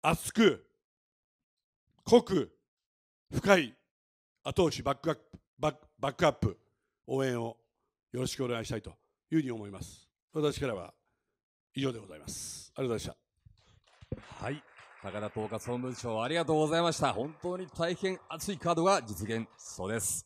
厚く、濃く、深い後押しバックアップバック、バックアップ、応援をよろしくお願いしたいというふうに思います。私からは以上でございます。ありがとうございました。はい。高田統括本部長ありがとうございました。本当に大変熱いカードが実現しそうです。